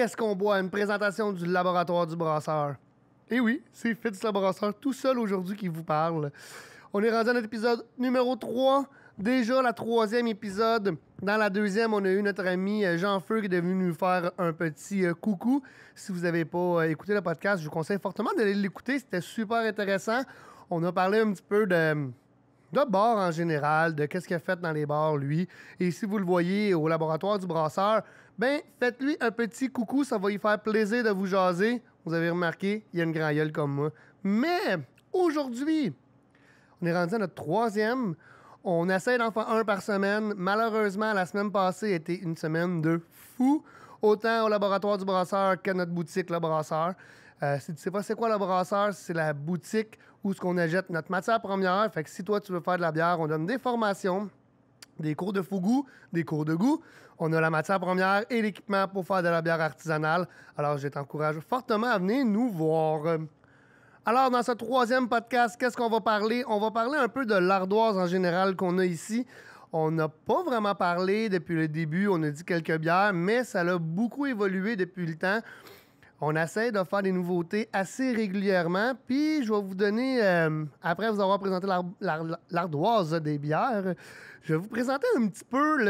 Qu'est-ce qu'on boit? Une présentation du laboratoire du brasseur. Eh oui, c'est Fitz le tout seul aujourd'hui qui vous parle. On est rendu à notre épisode numéro 3. Déjà la troisième épisode. Dans la deuxième, on a eu notre ami euh, Jean Feu qui est venu nous faire un petit euh, coucou. Si vous n'avez pas euh, écouté le podcast, je vous conseille fortement d'aller l'écouter. C'était super intéressant. On a parlé un petit peu de, de en général, de qu'est-ce qu'il a fait dans les bars, lui. Et si vous le voyez au laboratoire du brasseur, ben faites-lui un petit coucou, ça va lui faire plaisir de vous jaser. Vous avez remarqué, il y a une grand comme moi. Mais aujourd'hui, on est rendu à notre troisième. On essaie d'en faire un par semaine. Malheureusement, la semaine passée était une semaine de fou. Autant au laboratoire du brasseur qu'à notre boutique Le Brasseur. Euh, si tu sais pas c'est quoi le brasseur, c'est la boutique où ce qu'on achète notre matière première. Fait que si toi tu veux faire de la bière, on donne des formations des cours de fougou, des cours de goût. On a la matière première et l'équipement pour faire de la bière artisanale. Alors, je t'encourage fortement à venir nous voir. Alors, dans ce troisième podcast, qu'est-ce qu'on va parler? On va parler un peu de l'ardoise en général qu'on a ici. On n'a pas vraiment parlé depuis le début. On a dit quelques bières, mais ça a beaucoup évolué depuis le temps. On essaie de faire des nouveautés assez régulièrement. Puis, je vais vous donner, euh, après vous avoir présenté l'ardoise des bières, je vais vous présenter un petit peu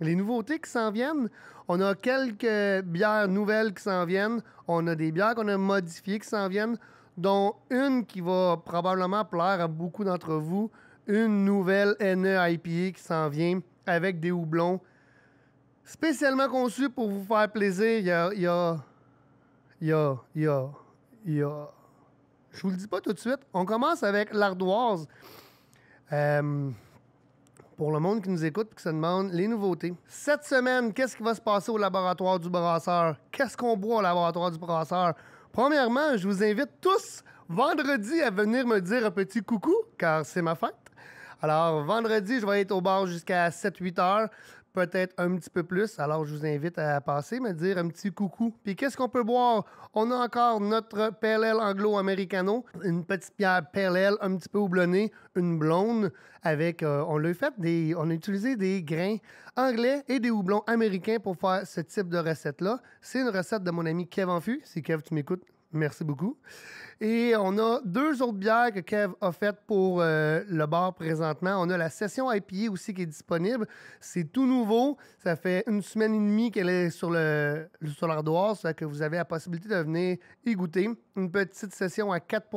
les nouveautés qui s'en viennent. On a quelques bières nouvelles qui s'en viennent. On a des bières qu'on a modifiées qui s'en viennent, dont une qui va probablement plaire à beaucoup d'entre vous. Une nouvelle NEIPA qui s'en vient avec des houblons spécialement conçu pour vous faire plaisir. Il y a. Il y a. Il y a. Il y a. Je vous le dis pas tout de suite. On commence avec l'ardoise. Euh, pour le monde qui nous écoute et qui se demande les nouveautés. Cette semaine, qu'est-ce qui va se passer au laboratoire du brasseur? Qu'est-ce qu'on boit au laboratoire du brasseur? Premièrement, je vous invite tous vendredi à venir me dire un petit coucou, car c'est ma fête. Alors, vendredi, je vais être au bar jusqu'à 7-8 heures peut-être un petit peu plus. Alors, je vous invite à passer, me dire un petit coucou. Puis, qu'est-ce qu'on peut boire? On a encore notre PLL anglo américano une petite pierre PLL un petit peu houblonnée, une blonde avec, euh, on l'a fait, des, on a utilisé des grains anglais et des houblons américains pour faire ce type de recette-là. C'est une recette de mon ami Kev Fu. Si Kev, tu m'écoutes, Merci beaucoup. Et on a deux autres bières que Kev a faites pour euh, le bar présentement. On a la session IPA e aussi qui est disponible. C'est tout nouveau. Ça fait une semaine et demie qu'elle est sur le sur l'ardoise, ça que vous avez la possibilité de venir y goûter. Une petite session à 4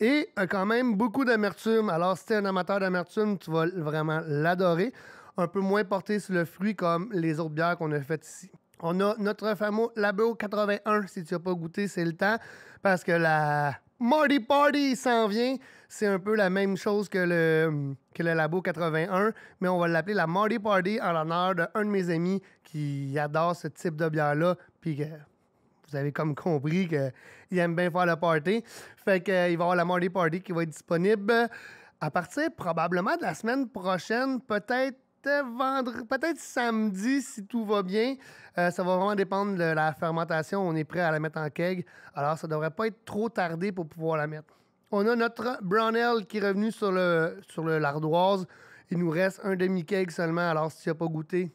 et euh, quand même beaucoup d'amertume. Alors, si tu es un amateur d'amertume, tu vas vraiment l'adorer. Un peu moins porté sur le fruit comme les autres bières qu'on a faites ici. On a notre fameux Labo 81, si tu n'as pas goûté, c'est le temps, parce que la Mardi Party s'en vient. C'est un peu la même chose que le, le Labo 81, mais on va l'appeler la Mardi Party en l'honneur d'un de mes amis qui adore ce type de bière-là, puis que vous avez comme compris qu'il aime bien faire la party. Fait qu'il va y avoir la Mardi Party qui va être disponible à partir probablement de la semaine prochaine, peut-être peut-être samedi si tout va bien. Euh, ça va vraiment dépendre de la fermentation. On est prêt à la mettre en keg. Alors, ça ne devrait pas être trop tardé pour pouvoir la mettre. On a notre Brownell qui est revenu sur le sur le l'ardoise. Il nous reste un demi-keg seulement. Alors, si tu n'as pas goûté,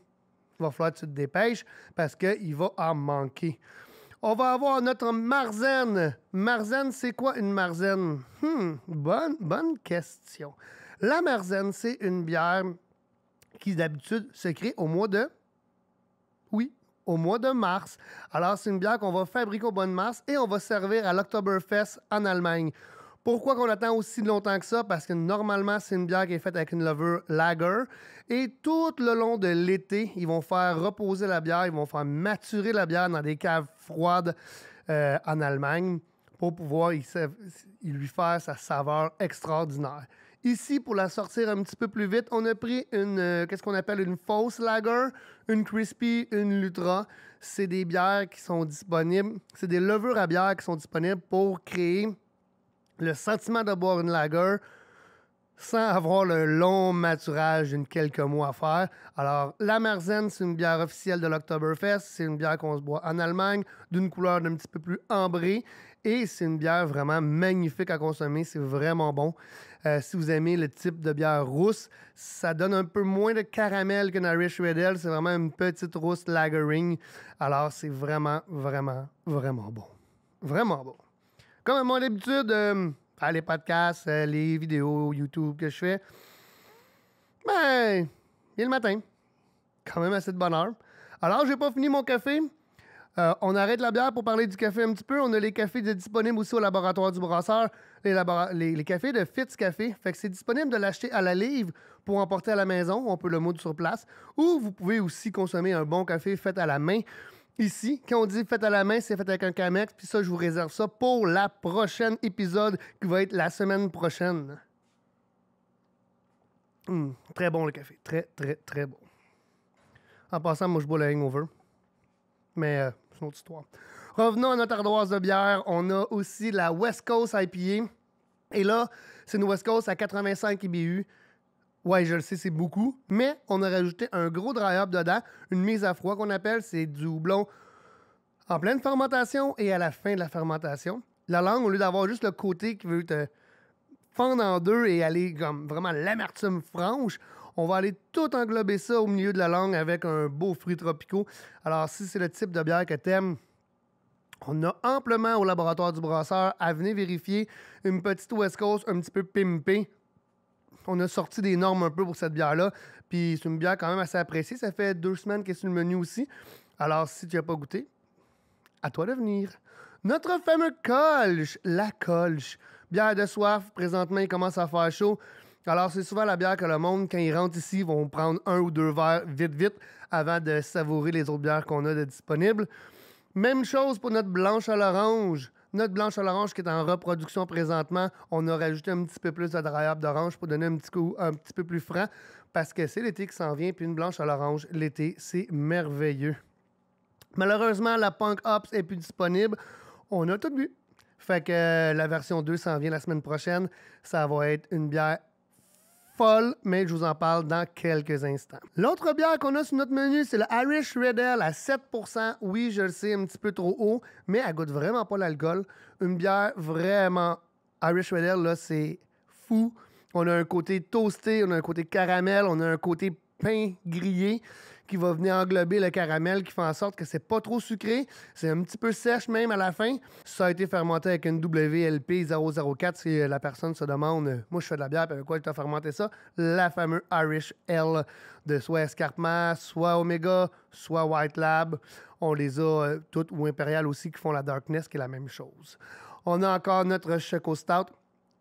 il va falloir que tu te dépêches parce qu'il va en manquer. On va avoir notre Marzen. Marzen, c'est quoi une Marzen? Hmm, bonne, bonne question. La Marzen, c'est une bière qui d'habitude se crée au mois de... Oui, au mois de mars. Alors, c'est une bière qu'on va fabriquer au mois de mars et on va servir à l'Octoberfest en Allemagne. Pourquoi qu'on attend aussi longtemps que ça? Parce que normalement, c'est une bière qui est faite avec une lover lager. Et tout le long de l'été, ils vont faire reposer la bière, ils vont faire maturer la bière dans des caves froides euh, en Allemagne pour pouvoir lui faire sa saveur extraordinaire. Ici, pour la sortir un petit peu plus vite, on a pris une, euh, qu'est-ce qu'on appelle une fausse lager, une crispy, une lutra. C'est des bières qui sont disponibles, c'est des levures à bière qui sont disponibles pour créer le sentiment de boire une lager sans avoir le long maturage d'une quelques mois à faire. Alors, la Marzen, c'est une bière officielle de l'Octoberfest. C'est une bière qu'on se boit en Allemagne, d'une couleur d'un petit peu plus ambrée. Et c'est une bière vraiment magnifique à consommer. C'est vraiment bon. Euh, si vous aimez le type de bière rousse, ça donne un peu moins de caramel qu'une Irish redel. C'est vraiment une petite rousse lagering. Alors, c'est vraiment, vraiment, vraiment bon. Vraiment bon. Comme à mon habitude, euh, les podcasts, euh, les vidéos YouTube que je fais, ben, il est le matin. Quand même assez de bonne heure. Alors, j'ai pas fini mon café. Euh, on arrête la bière pour parler du café un petit peu. On a les cafés disponibles aussi au laboratoire du brasseur, les, cafés de Fitz Café. Fait que c'est disponible de l'acheter à la livre pour emporter à la maison. On peut le moudre sur place. Ou vous pouvez aussi consommer un bon café fait à la main. Ici, quand on dit fait à la main, c'est fait avec un Camex. Puis ça, je vous réserve ça pour la prochaine épisode qui va être la semaine prochaine. Hmm, très bon le café. Très, très, très bon. En passant, moi, je bois le hangover. Mais euh, autre histoire. Revenons à notre ardoise de bière. On a aussi la West Coast IPA. Et là, c'est une West Coast à 85 IBU. Ouais, je le sais, c'est beaucoup. Mais on a rajouté un gros dry-up dedans, une mise à froid qu'on appelle. C'est du houblon en pleine fermentation et à la fin de la fermentation. La langue, au lieu d'avoir juste le côté qui veut te fendre en deux et aller comme vraiment l'amertume franche, on va aller tout englober ça au milieu de la langue avec un beau fruit tropicaux. Alors, si c'est le type de bière que t'aimes, on a amplement au laboratoire du brasseur à venir vérifier une petite West Coast un petit peu pimpée. On a sorti des normes un peu pour cette bière-là. Puis c'est une bière quand même assez appréciée. Ça fait deux semaines qu'elle est sur le menu aussi. Alors, si tu n'as pas goûté, à toi de venir. Notre fameux colche, la colche. Bière de soif, présentement, il commence à faire chaud. Alors, c'est souvent la bière que le monde, quand ils rentrent ici, vont prendre un ou deux verres vite, vite, avant de savourer les autres bières qu'on a de disponibles. Même chose pour notre blanche à l'orange. Notre blanche à l'orange qui est en reproduction présentement, on a rajouté un petit peu plus de dry d'orange pour donner un petit coup un petit peu plus franc parce que c'est l'été qui s'en vient, puis une blanche à l'orange, l'été, c'est merveilleux. Malheureusement, la Punk Ops est plus disponible. On a tout bu. Fait que euh, la version 2 s'en vient la semaine prochaine. Ça va être une bière folle, mais je vous en parle dans quelques instants. L'autre bière qu'on a sur notre menu, c'est le Irish Red Ale à 7 Oui, je le sais, un petit peu trop haut, mais elle goûte vraiment pas l'alcool. Une bière vraiment Irish Red Ale, là, c'est fou. On a un côté toasté, on a un côté caramel, on a un côté pain grillé qui va venir englober le caramel qui fait en sorte que c'est pas trop sucré. C'est un petit peu sèche même à la fin. Ça a été fermenté avec une WLP 004 si euh, la personne se demande euh, Moi, je fais de la bière, puis avec quoi tu as fermenté ça La fameuse Irish L de soit Escarpement, soit Omega, soit White Lab. On les a euh, toutes, ou Imperial aussi, qui font la Darkness, qui est la même chose. On a encore notre Choco Stout.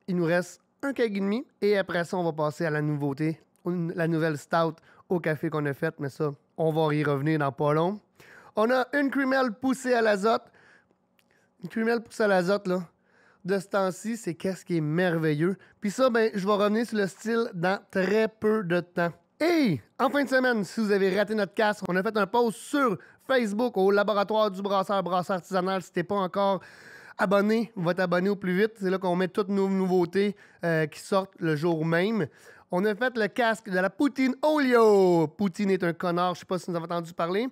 Il nous reste un keg et demi. Et après ça, on va passer à la nouveauté, la nouvelle Stout au café qu'on a fait, mais ça, on va y revenir dans pas long. On a une crumelle poussée à l'azote. Une crumelle poussée à l'azote, là, de ce temps-ci, c'est qu'est-ce qui est merveilleux. Puis ça, ben, je vais revenir sur le style dans très peu de temps. Et en fin de semaine, si vous avez raté notre casque on a fait un post sur Facebook au laboratoire du brasseur, brasseur artisanal. Si t'es pas encore abonné, va t'abonner au plus vite. C'est là qu'on met toutes nos nouveautés euh, qui sortent le jour même. On a fait le casque de la Poutine Olio. Poutine est un connard, je sais pas si vous avez entendu parler.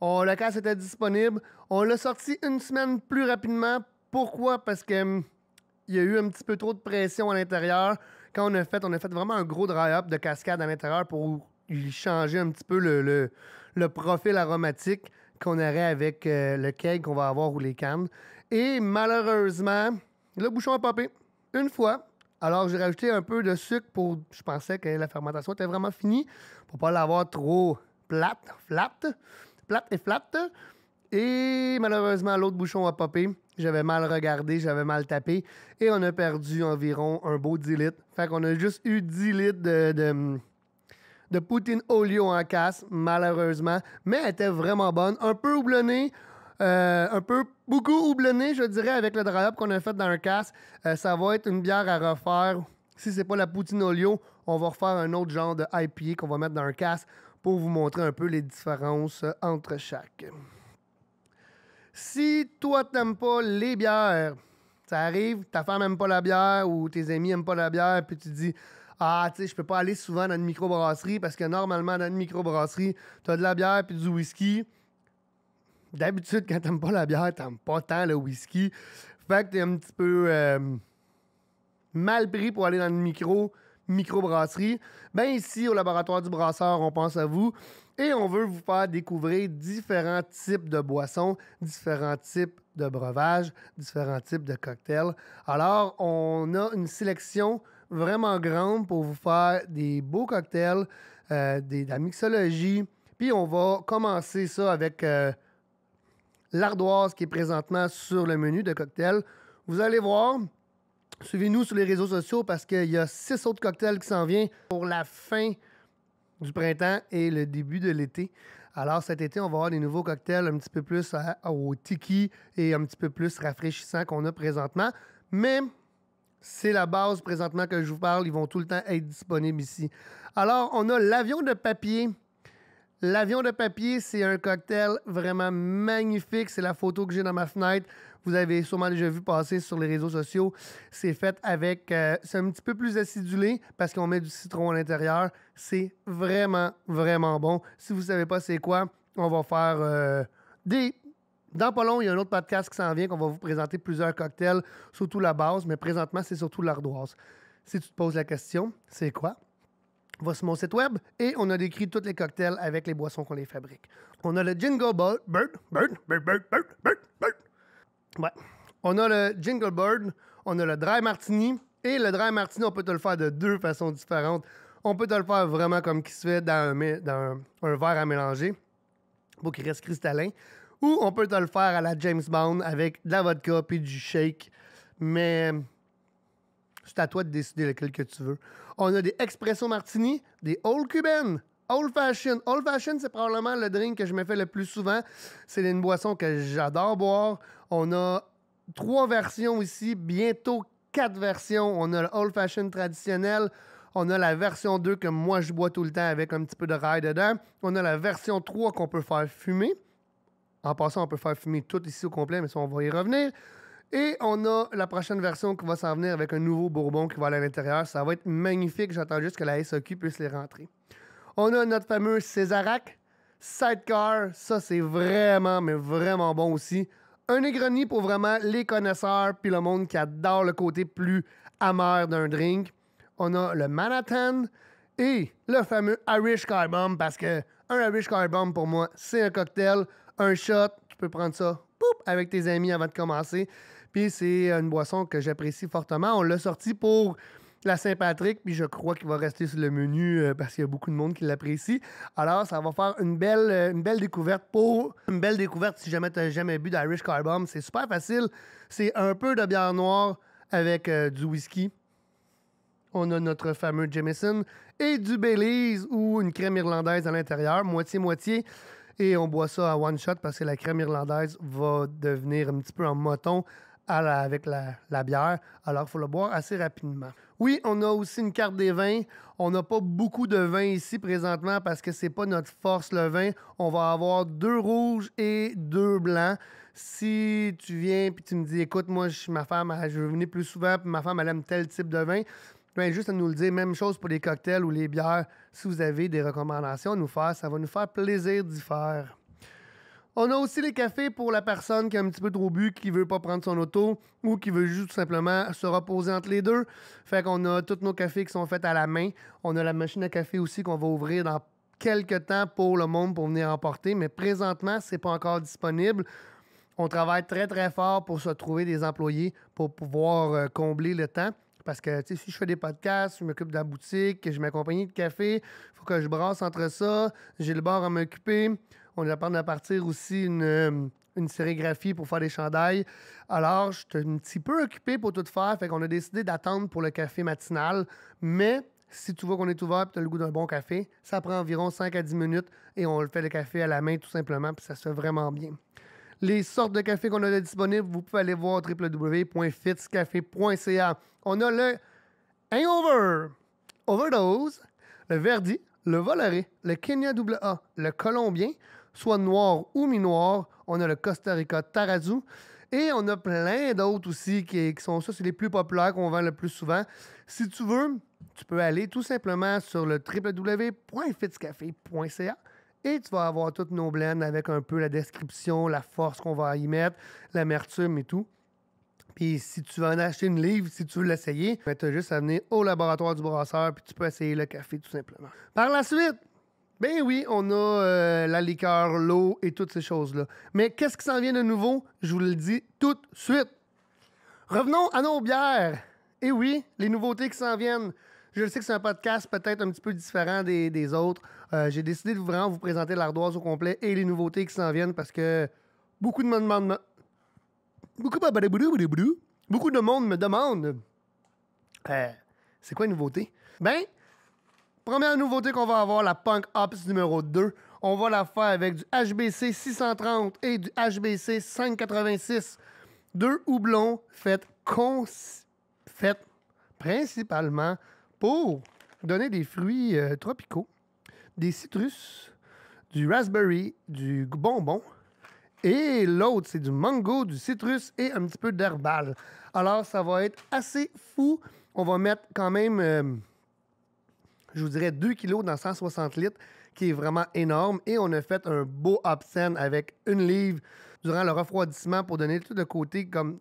Oh, le casque était disponible. On l'a sorti une semaine plus rapidement. Pourquoi? Parce que hum, il y a eu un petit peu trop de pression à l'intérieur. Quand on a fait, on a fait vraiment un gros dry-up de cascade à l'intérieur pour changer un petit peu le, profil aromatique qu'on aurait avec euh, le keg qu'on va avoir ou les cannes. Et malheureusement, le bouchon a popé une fois alors, j'ai rajouté un peu de sucre pour. Je pensais que la fermentation était vraiment finie pour pas l'avoir trop plate, flat plate et flatte. Et malheureusement, l'autre bouchon a popé. J'avais mal regardé, j'avais mal tapé. Et on a perdu environ un beau 10 litres. Fait qu'on a juste eu 10 litres de, de, de poutine olio en casse, malheureusement. Mais elle était vraiment bonne. Un peu houblonnée, euh, un peu beaucoup houblonné, je dirais, avec le dry-up qu'on a fait dans un casque. Euh, ça va être une bière à refaire. Si c'est pas la poutine olio, on va refaire un autre genre de IPA qu'on va mettre dans un casque pour vous montrer un peu les différences euh, entre chaque. Si toi, t'aimes pas les bières, ça arrive, ta femme n'aime pas la bière ou tes amis aiment pas la bière, puis tu dis... Ah, tu sais, je peux pas aller souvent dans une microbrasserie parce que normalement, dans une microbrasserie, tu as de la bière puis du whisky d'habitude, quand t'aimes pas la bière, t'aimes pas tant le whisky. Fait que t'es un petit peu euh, mal pris pour aller dans le micro, brasserie Ben ici, au laboratoire du brasseur, on pense à vous. Et on veut vous faire découvrir différents types de boissons, différents types de breuvages, différents types de cocktails. Alors, on a une sélection vraiment grande pour vous faire des beaux cocktails, euh, des, de la mixologie. Puis on va commencer ça avec euh, l'ardoise qui est présentement sur le menu de cocktails. Vous allez voir, suivez-nous sur les réseaux sociaux parce qu'il y a six autres cocktails qui s'en viennent pour la fin du printemps et le début de l'été. Alors cet été, on va avoir des nouveaux cocktails un petit peu plus euh, au tiki et un petit peu plus rafraîchissant qu'on a présentement. Mais c'est la base présentement que je vous parle. Ils vont tout le temps être disponibles ici. Alors, on a l'avion de papier L'avion de papier, c'est un cocktail vraiment magnifique. C'est la photo que j'ai dans ma fenêtre. Vous avez sûrement déjà vu passer sur les réseaux sociaux. C'est fait avec... Euh, c'est un petit peu plus acidulé parce qu'on met du citron à l'intérieur. C'est vraiment, vraiment bon. Si vous ne savez pas c'est quoi, on va faire euh, des... Dans pas long, il y a un autre podcast qui s'en vient qu'on va vous présenter plusieurs cocktails, surtout la base, mais présentement, c'est surtout l'ardoise. Si tu te poses la question, c'est quoi? va sur mon site web et on a décrit tous les cocktails avec les boissons qu'on les fabrique. On a le Jingle Bird, Ouais. On a le Jingle Bird, on a le Dry Martini et le Dry Martini, on peut te le faire de deux façons différentes. On peut te le faire vraiment comme qui se fait dans un, un verre à mélanger pour qu'il reste cristallin. Ou on peut te le faire à la James Bond avec de la vodka puis du shake. Mais c'est à toi de décider lequel que tu veux. On a des expresso martini, des old cuban, old fashion. Old fashion, c'est probablement le drink que je me fais le plus souvent. C'est une boisson que j'adore boire. On a trois versions ici, bientôt quatre versions. On a le old fashion traditionnel. On a la version 2 que moi je bois tout le temps avec un petit peu de rail dedans. On a la version 3 qu'on peut faire fumer. En passant, on peut faire fumer tout ici au complet, mais ça, on va y revenir. Et on a la prochaine version qui va s'en venir avec un nouveau bourbon qui va aller à l'intérieur. Ça va être magnifique. J'attends juste que la SAQ puisse les rentrer. On a notre fameux Césarac, Sidecar. Ça, c'est vraiment, mais vraiment bon aussi. Un Negroni pour vraiment les connaisseurs puis le monde qui adore le côté plus amer d'un drink. On a le Manhattan et le fameux Irish Car Bomb parce que un Irish Car Bomb pour moi, c'est un cocktail, un shot. Tu peux prendre ça avec tes amis avant de commencer. Puis c'est une boisson que j'apprécie fortement. On l'a sorti pour la Saint-Patrick, puis je crois qu'il va rester sur le menu euh, parce qu'il y a beaucoup de monde qui l'apprécie. Alors, ça va faire une belle, euh, une belle découverte pour une belle découverte si jamais tu jamais bu d'Irish Car Bomb. C'est super facile. C'est un peu de bière noire avec euh, du whisky. On a notre fameux Jameson et du Belize ou une crème irlandaise à l'intérieur, moitié-moitié. Et on boit ça à one shot parce que la crème irlandaise va devenir un petit peu en mouton avec la, bière. Alors, il faut le boire assez rapidement. Oui, on a aussi une carte des vins. On n'a pas beaucoup de vins ici présentement parce que c'est pas notre force, le vin. On va avoir deux rouges et deux blancs. Si tu viens et tu me dis, écoute, moi, je suis ma femme, je veux venir plus souvent, puis ma femme, elle aime tel type de vin. Bien, juste à nous le dire, même chose pour les cocktails ou les bières. Si vous avez des recommandations à nous faire, ça va nous faire plaisir d'y faire. On a aussi les cafés pour la personne qui a un petit peu trop bu, qui veut pas prendre son auto ou qui veut juste simplement se reposer entre les deux. Fait qu'on a tous nos cafés qui sont faits à la main. On a la machine à café aussi qu'on va ouvrir dans quelques temps pour le monde pour venir emporter, mais présentement, c'est pas encore disponible. On travaille très très fort pour se trouver des employés pour pouvoir euh, combler le temps. Parce que, si je fais des podcasts, je m'occupe de la boutique, je m'accompagne de café, il faut que je brasse entre ça, j'ai le bord à m'occuper, on apprend à partir aussi une, euh, une sérigraphie pour faire des chandails. Alors, suis un petit peu occupé pour tout faire, fait qu'on a décidé d'attendre pour le café matinal. Mais si tu vois qu'on est ouvert et tu as le goût d'un bon café, ça prend environ 5 à 10 minutes et on le fait le café à la main tout simplement, puis ça se fait vraiment bien. Les sortes de café qu'on a disponibles, vous pouvez aller voir www.fitscafé.ca. On a le Hangover, Overdose, le Verdi, le Volaré, le Kenya AA, le Colombien soit noir ou mi-noir. On a le Costa Rica Tarazu. Et on a plein d'autres aussi qui, sont ça, c'est les plus populaires qu'on vend le plus souvent. Si tu veux, tu peux aller tout simplement sur le www.fitcafé.ca et tu vas avoir toutes nos blends avec un peu la description, la force qu'on va y mettre, l'amertume et tout. Puis si tu veux en acheter une livre, si tu veux l'essayer, ben, tu as juste à venir au laboratoire du brasseur puis tu peux essayer le café tout simplement. Par la suite, ben oui, on a euh, la liqueur, l'eau et toutes ces choses-là. Mais qu'est-ce qui s'en vient de nouveau? Je vous le dis tout de suite. Revenons à nos bières. Et eh oui, les nouveautés qui s'en viennent. Je sais que c'est un podcast peut-être un petit peu différent des, autres. Euh, j'ai décidé de vraiment vous présenter l'ardoise au complet et les nouveautés qui s'en viennent parce que beaucoup de monde me beaucoup, beaucoup de monde me demande euh, c'est quoi une nouveauté? Ben, Première nouveauté qu'on va avoir, la Punk Ops numéro 2. On va la faire avec du HBC 630 et du HBC 586. Deux houblons faits, principalement pour donner des fruits euh, tropicaux, des citrus, du raspberry, du bonbon. Et l'autre, c'est du mango, du citrus et un petit peu d'herbal. Alors, ça va être assez fou. On va mettre quand même... Euh, je vous dirais 2 kilos dans 160 litres, qui est vraiment énorme. Et on a fait un beau obscène avec une livre durant le refroidissement pour donner tout de côté comme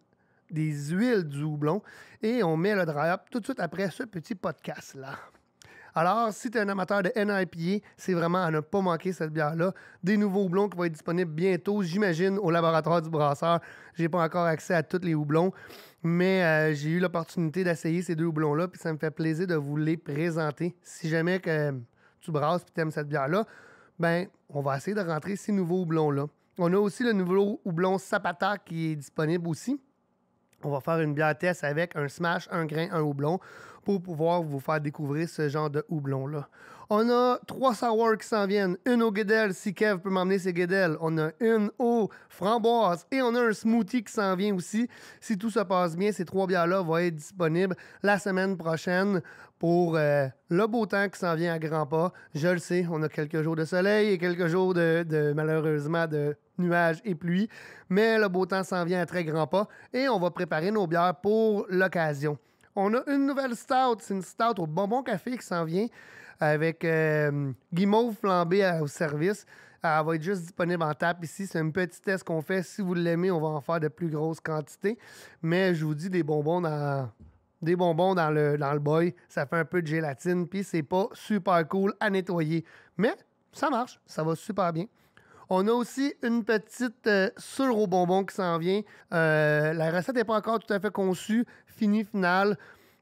des huiles du houblon. Et on met le dry-up tout de suite après ce petit podcast-là. Alors, si tu es un amateur de NIPA, c'est vraiment à ne pas manquer cette bière-là. Des nouveaux houblons qui vont être disponibles bientôt, j'imagine, au laboratoire du brasseur. J'ai pas encore accès à tous les houblons, mais euh, j'ai eu l'opportunité d'essayer ces deux houblons-là, puis ça me fait plaisir de vous les présenter. Si jamais que tu brasses et tu aimes cette bière-là, ben, on va essayer de rentrer ces nouveaux houblons-là. On a aussi le nouveau houblon Sapata qui est disponible aussi. On va faire une bière avec un smash, un grain, un houblon pour pouvoir vous faire découvrir ce genre de houblon-là. On a trois sours qui s'en viennent. Une au Guedel, si Kev peut m'emmener ses Guedel. On a une au framboise et on a un smoothie qui s'en vient aussi. Si tout se passe bien, ces trois bières-là vont être disponibles la semaine prochaine pour euh, le beau temps qui s'en vient à grands pas. Je le sais, on a quelques jours de soleil et quelques jours de malheureusement de nuages et pluie, mais le beau temps s'en vient à très grand pas et on va préparer nos bières pour l'occasion. On a une nouvelle stout, c'est une stout au bonbon café qui s'en vient avec euh, guimauve flambé au service. Elle va être juste disponible en tape ici. C'est un petit test qu'on fait. Si vous l'aimez, on va en faire de plus grosses quantités. Mais je vous dis, des bonbons dans, des bonbons dans le, dans le boy, ça fait un peu de gélatine, puis c'est pas super cool à nettoyer. Mais ça marche, ça va super bien. On a aussi une petite euh, sur bonbon qui s'en vient. Euh, la recette n'est pas encore tout à fait conçue, finie, finale,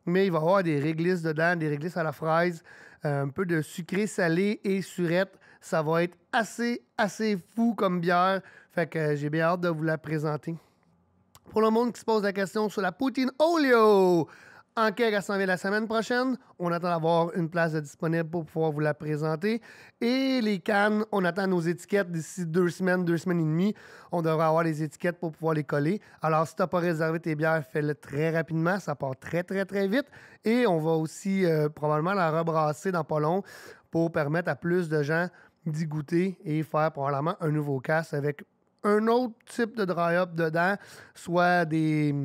mais il va y avoir des réglisses dedans, des réglisses à la fraise, euh, un peu de sucré, salé et surette. Ça va être assez, assez fou comme bière. Fait que j'ai bien hâte de vous la présenter. Pour le monde qui se pose la question sur la poutine Olio, Enquête à s'en la semaine prochaine. On attend d'avoir une place disponible pour pouvoir vous la présenter. Et les cannes, on attend nos étiquettes d'ici deux semaines, deux semaines et demie. On devrait avoir les étiquettes pour pouvoir les coller. Alors, si tu n'as pas réservé tes bières, fais-le très rapidement. Ça part très, très, très vite. Et on va aussi euh, probablement la rebrasser dans pas long pour permettre à plus de gens d'y goûter et faire probablement un nouveau casse avec un autre type de dry-up dedans, soit des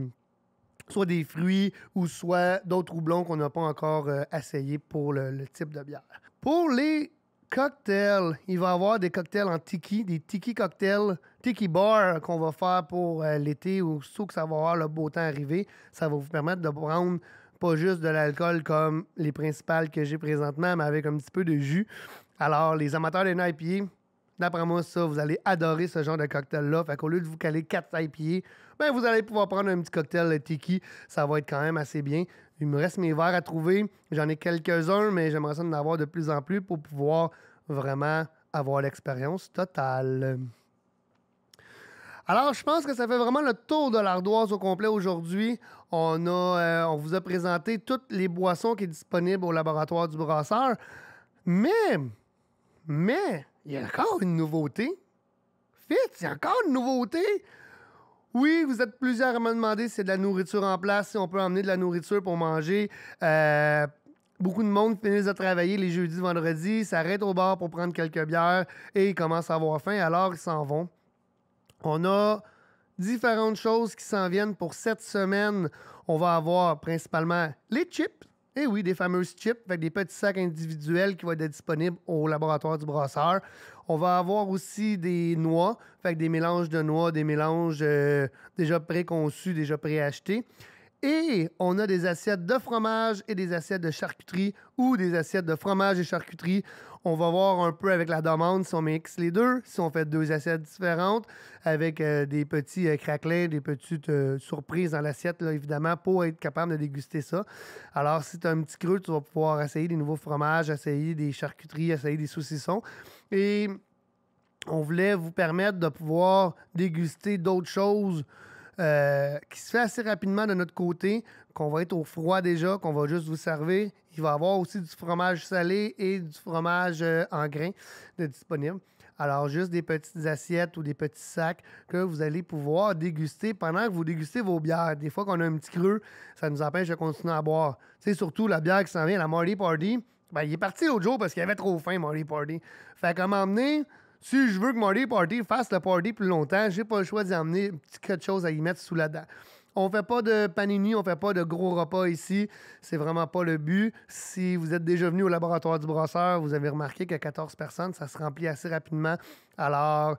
soit des fruits ou soit d'autres houblons qu'on n'a pas encore euh, essayé pour le, type de bière. Pour les cocktails, il va y avoir des cocktails en tiki, des tiki cocktails, tiki bar qu'on va faire pour euh, l'été ou surtout que ça va avoir le beau temps arrivé. Ça va vous permettre de prendre pas juste de l'alcool comme les principales que j'ai présentement, mais avec un petit peu de jus. Alors, les amateurs des naipiers. D'après moi, ça, vous allez adorer ce genre de cocktail-là. Fait qu'au lieu de vous caler 4 pieds, ben vous allez pouvoir prendre un petit cocktail tiki. Ça va être quand même assez bien. Il me reste mes verres à trouver. J'en ai quelques-uns, mais j'aimerais ça en avoir de plus en plus pour pouvoir vraiment avoir l'expérience totale. Alors, je pense que ça fait vraiment le tour de l'ardoise au complet aujourd'hui. On, a, euh, on vous a présenté toutes les boissons qui sont disponibles au laboratoire du brasseur. Mais, mais, il y a encore une nouveauté. fit. il y a encore une nouveauté. Oui, vous êtes plusieurs à me demander si c'est de la nourriture en place, si on peut emmener de la nourriture pour manger. Euh, beaucoup de monde finissent de travailler les jeudis, vendredis, s'arrêtent au bar pour prendre quelques bières et ils commencent à avoir faim, alors ils s'en vont. On a différentes choses qui s'en viennent pour cette semaine. On va avoir principalement les chips, et eh oui, des fameuses chips avec des petits sacs individuels qui vont être disponibles au laboratoire du brasseur. On va avoir aussi des noix, avec des mélanges de noix, des mélanges euh, déjà préconçus, déjà préachetés. Et on a des assiettes de fromage et des assiettes de charcuterie ou des assiettes de fromage et charcuterie. On va voir un peu avec la demande si on mixe les deux, si on fait deux assiettes différentes avec euh, des petits euh, craquelins, des petites euh, surprises dans l'assiette, évidemment, pour être capable de déguster ça. Alors, si tu as un petit creux, tu vas pouvoir essayer des nouveaux fromages, essayer des charcuteries, essayer des saucissons. Et on voulait vous permettre de pouvoir déguster d'autres choses euh, qui se fait assez rapidement de notre côté, qu'on va être au froid déjà, qu'on va juste vous servir. Il va y avoir aussi du fromage salé et du fromage euh, en grains de disponible. Alors, juste des petites assiettes ou des petits sacs que vous allez pouvoir déguster pendant que vous dégustez vos bières. Des fois qu'on a un petit creux, ça nous empêche de continuer à boire. C'est surtout la bière qui s'en vient, la Mardi Party. Ben, il est parti l'autre jour parce qu'il avait trop faim, Mardi Party. Fait qu'à m'emmener, si je veux que mon party fasse le party plus longtemps, j'ai pas le choix d'y emmener quelque choses à y mettre sous la dent. On fait pas de panini, on fait pas de gros repas ici. C'est vraiment pas le but. Si vous êtes déjà venu au laboratoire du brosseur, vous avez remarqué qu'à 14 personnes, ça se remplit assez rapidement. Alors,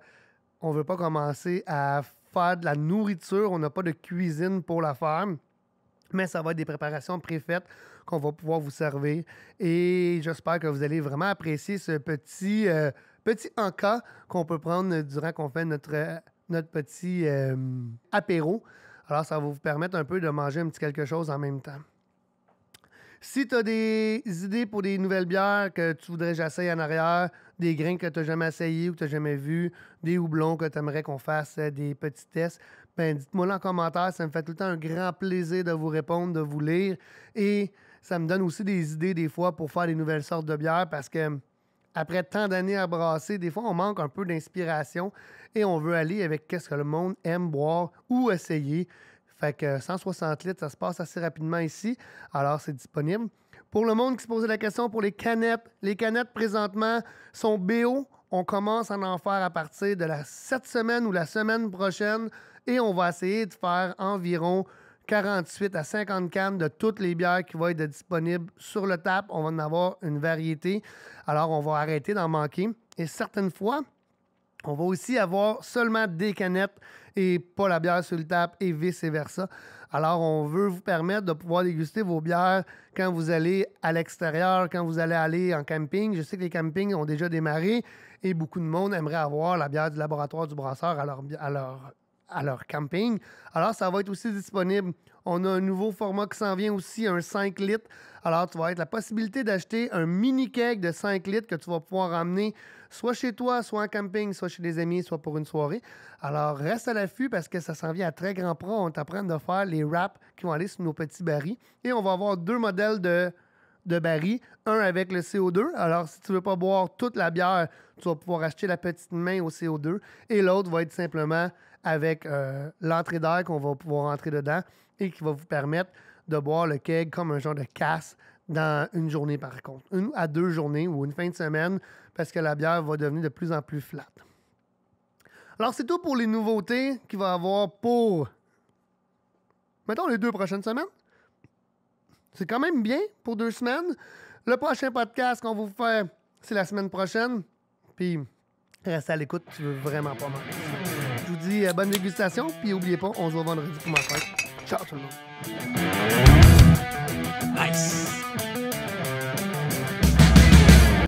on veut pas commencer à faire de la nourriture. On n'a pas de cuisine pour la faire. Mais ça va être des préparations préfaites qu'on va pouvoir vous servir. Et j'espère que vous allez vraiment apprécier ce petit. Euh, petit encas qu'on peut prendre durant qu'on fait notre, notre petit euh, apéro. Alors, ça va vous permettre un peu de manger un petit quelque chose en même temps. Si tu as des idées pour des nouvelles bières que tu voudrais j'essaye en arrière, des grains que tu n'as jamais essayé ou que tu n'as jamais vu, des houblons que tu aimerais qu'on fasse euh, des petits tests, ben dites-moi en commentaire. Ça me fait tout le temps un grand plaisir de vous répondre, de vous lire. Et ça me donne aussi des idées des fois pour faire des nouvelles sortes de bières parce que après tant d'années à brasser, des fois, on manque un peu d'inspiration et on veut aller avec qu'est-ce que le monde aime boire ou essayer. Fait que 160 litres, ça se passe assez rapidement ici. Alors, c'est disponible. Pour le monde qui se posait la question pour les canettes, les canettes présentement sont BO. On commence à en faire à partir de la, cette semaine ou la semaine prochaine et on va essayer de faire environ 48 à 50 cannes de toutes les bières qui vont être disponibles sur le tap. On va en avoir une variété. Alors, on va arrêter d'en manquer. Et certaines fois, on va aussi avoir seulement des canettes et pas la bière sur le tap et vice-versa. Alors, on veut vous permettre de pouvoir déguster vos bières quand vous allez à l'extérieur, quand vous allez aller en camping. Je sais que les campings ont déjà démarré et beaucoup de monde aimerait avoir la bière du laboratoire du brasseur à leur, à leur à leur camping. Alors, ça va être aussi disponible. On a un nouveau format qui s'en vient aussi, un 5 litres. Alors, tu vas être la possibilité d'acheter un mini keg de 5 litres que tu vas pouvoir ramener soit chez toi, soit en camping, soit chez des amis, soit pour une soirée. Alors, reste à l'affût parce que ça s'en vient à très grand pro. On t'apprend de faire les wraps qui vont aller sur nos petits barils. Et on va avoir deux modèles de de baril, un avec le CO2. Alors, si tu ne veux pas boire toute la bière, tu vas pouvoir acheter la petite main au CO2. Et l'autre va être simplement avec euh, l'entrée d'air qu'on va pouvoir entrer dedans et qui va vous permettre de boire le keg comme un genre de casse dans une journée, par contre. Une à deux journées ou une fin de semaine, parce que la bière va devenir de plus en plus flat. Alors, c'est tout pour les nouveautés qu'il va y avoir pour, mettons, les deux prochaines semaines. C'est quand même bien pour deux semaines. Le prochain podcast qu'on vous fait, c'est la semaine prochaine. Puis, restez à l'écoute, tu veux vraiment pas manquer. Je vous dis euh, bonne dégustation, puis n'oubliez pas, on se voit vendredi pour ma fête. Ciao tout le monde. Nice!